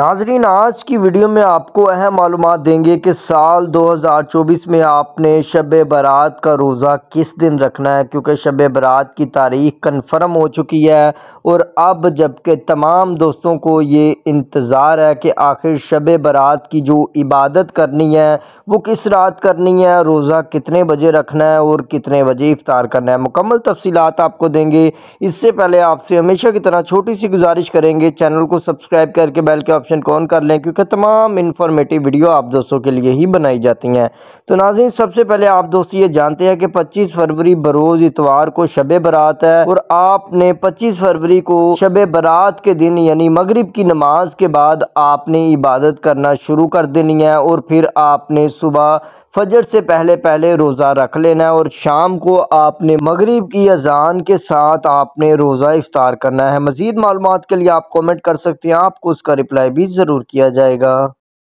नाजरीन आज की वीडियो में आपको अहम मालूम देंगे कि साल 2024 में आपने शब बारात का रोज़ा किस दिन रखना है क्योंकि शब बारात की तारीख कन्फर्म हो चुकी है और अब जबकि तमाम दोस्तों को ये इंतज़ार है कि आखिर शब बारात की जो इबादत करनी है वो किस रात करनी है रोज़ा कितने बजे रखना है और कितने बजे इफ़ार करना है मुकम्मल तफसीत आपको देंगे इससे पहले आपसे हमेशा की तरह छोटी सी गुजारिश करेंगे चैनल को सब्सक्राइब करके बैल के ऑप्शन को ऑन कर लें क्योंकि तमाम इन्फॉर्मेटिव वीडियो आप दोस्तों के लिए ही बनाई जाती हैं तो नाजिन सबसे पहले आप दोस्तों ये जानते हैं कि पच्चीस फरवरी बरोज़ इतवार को शब बारात है और आपने पच्चीस फरवरी को शब बारात के दिन यानी मगरिब की नमाज के बाद आपने इबादत करना शुरू कर देनी है और फिर आपने सुबह फजर से पहले पहले रोज़ा रख लेना है और शाम को आपने मगरिब की अजान के साथ आपने रोज़ा इफ्तार करना है मज़ीद मालूम के लिए आप कमेंट कर सकते हैं आपको उसका रिप्लाई भी जरूर किया जाएगा